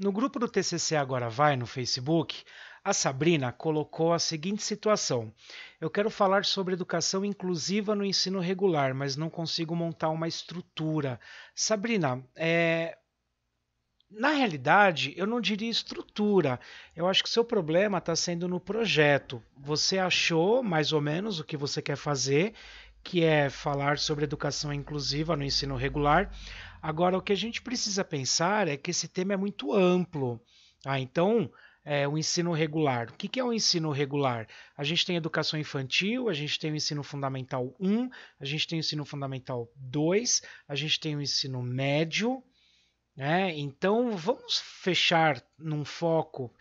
No grupo do TCC Agora Vai no Facebook, a Sabrina colocou a seguinte situação: Eu quero falar sobre educação inclusiva no ensino regular, mas não consigo montar uma estrutura. Sabrina, é, na realidade, eu não diria estrutura. Eu acho que o seu problema está sendo no projeto. Você achou mais ou menos o que você quer fazer que é falar sobre educação inclusiva no ensino regular. Agora, o que a gente precisa pensar é que esse tema é muito amplo. Ah, então, é, o ensino regular. O que, que é o ensino regular? A gente tem educação infantil, a gente tem o ensino fundamental 1, a gente tem o ensino fundamental 2, a gente tem o ensino médio. Né? Então, vamos fechar num foco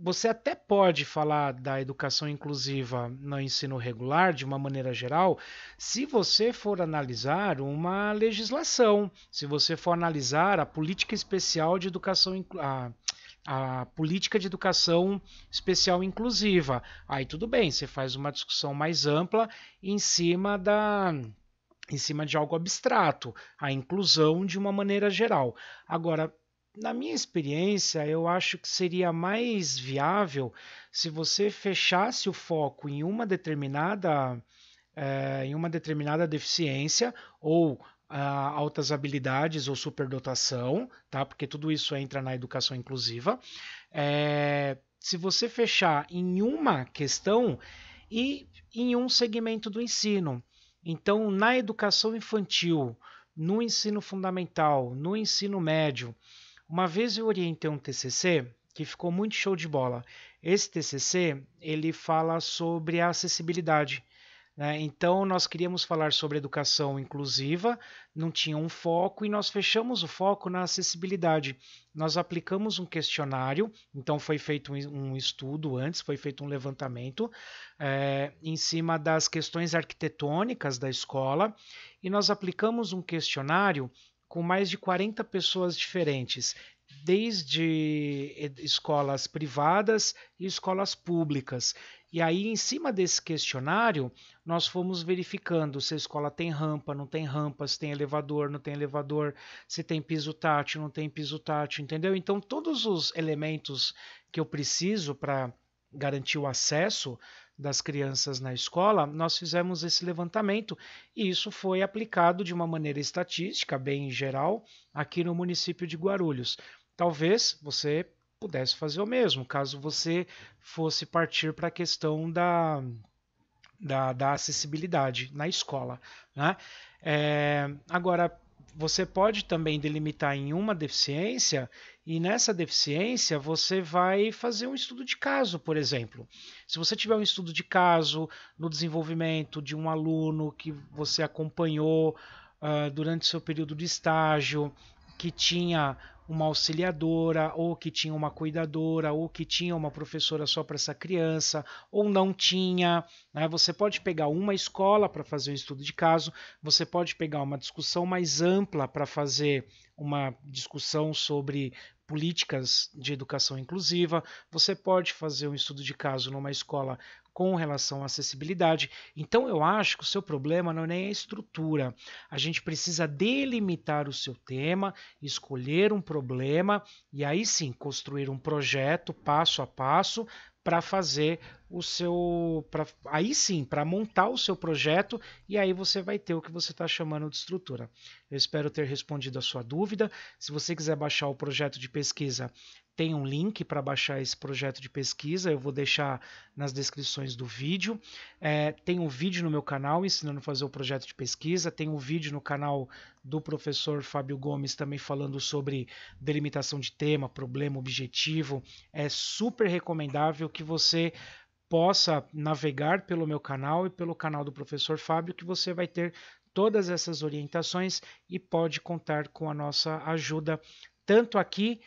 você até pode falar da educação inclusiva no ensino regular de uma maneira geral, se você for analisar uma legislação, se você for analisar a política especial de educação a, a política de educação especial inclusiva. Aí tudo bem, você faz uma discussão mais ampla em cima da em cima de algo abstrato, a inclusão de uma maneira geral. Agora, na minha experiência, eu acho que seria mais viável se você fechasse o foco em uma determinada, é, em uma determinada deficiência ou Uh, altas habilidades ou superdotação, tá? Porque tudo isso entra na educação inclusiva. É, se você fechar em uma questão e em um segmento do ensino. Então, na educação infantil, no ensino fundamental, no ensino médio, uma vez eu orientei um TCC que ficou muito show de bola. Esse TCC ele fala sobre a acessibilidade. Né? Então nós queríamos falar sobre educação inclusiva, não tinha um foco e nós fechamos o foco na acessibilidade. Nós aplicamos um questionário, então foi feito um estudo antes, foi feito um levantamento é, em cima das questões arquitetônicas da escola e nós aplicamos um questionário com mais de 40 pessoas diferentes, desde escolas privadas e escolas públicas. E aí, em cima desse questionário, nós fomos verificando se a escola tem rampa, não tem rampa, se tem elevador, não tem elevador, se tem piso tátil, não tem piso tátil, entendeu? Então, todos os elementos que eu preciso para garantir o acesso das crianças na escola, nós fizemos esse levantamento e isso foi aplicado de uma maneira estatística, bem geral, aqui no município de Guarulhos. Talvez você pudesse fazer o mesmo, caso você fosse partir para a questão da, da, da, acessibilidade na escola. Né? É, agora, você pode também delimitar em uma deficiência e nessa deficiência, você vai fazer um estudo de caso, por exemplo. Se você tiver um estudo de caso no desenvolvimento de um aluno que você acompanhou uh, durante seu período de estágio, que tinha uma auxiliadora, ou que tinha uma cuidadora, ou que tinha uma professora só para essa criança, ou não tinha. Né? Você pode pegar uma escola para fazer um estudo de caso, você pode pegar uma discussão mais ampla para fazer uma discussão sobre políticas de educação inclusiva, você pode fazer um estudo de caso numa escola com relação à acessibilidade. Então eu acho que o seu problema não é nem a estrutura. A gente precisa delimitar o seu tema, escolher um problema e aí sim construir um projeto passo a passo para fazer o seu pra, aí sim para montar o seu projeto e aí você vai ter o que você está chamando de estrutura. Eu espero ter respondido a sua dúvida. Se você quiser baixar o projeto de pesquisa, tem um link para baixar esse projeto de pesquisa. Eu vou deixar nas descrições do vídeo. É, tem um vídeo no meu canal ensinando a fazer o projeto de pesquisa. Tem um vídeo no canal do professor Fábio Gomes também falando sobre delimitação de tema, problema, objetivo. É super recomendável que você possa navegar pelo meu canal e pelo canal do professor Fábio, que você vai ter todas essas orientações e pode contar com a nossa ajuda tanto aqui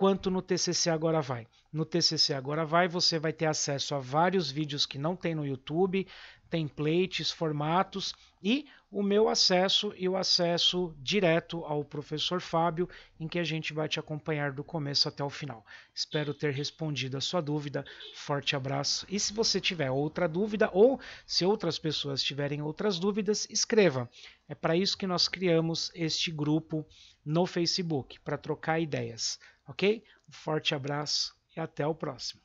quanto no TCC Agora Vai. No TCC Agora Vai você vai ter acesso a vários vídeos que não tem no YouTube, templates, formatos e o meu acesso e o acesso direto ao professor Fábio, em que a gente vai te acompanhar do começo até o final. Espero ter respondido a sua dúvida. Forte abraço. E se você tiver outra dúvida ou se outras pessoas tiverem outras dúvidas, escreva. É para isso que nós criamos este grupo no Facebook, para trocar ideias. Ok? Um forte abraço e até o próximo.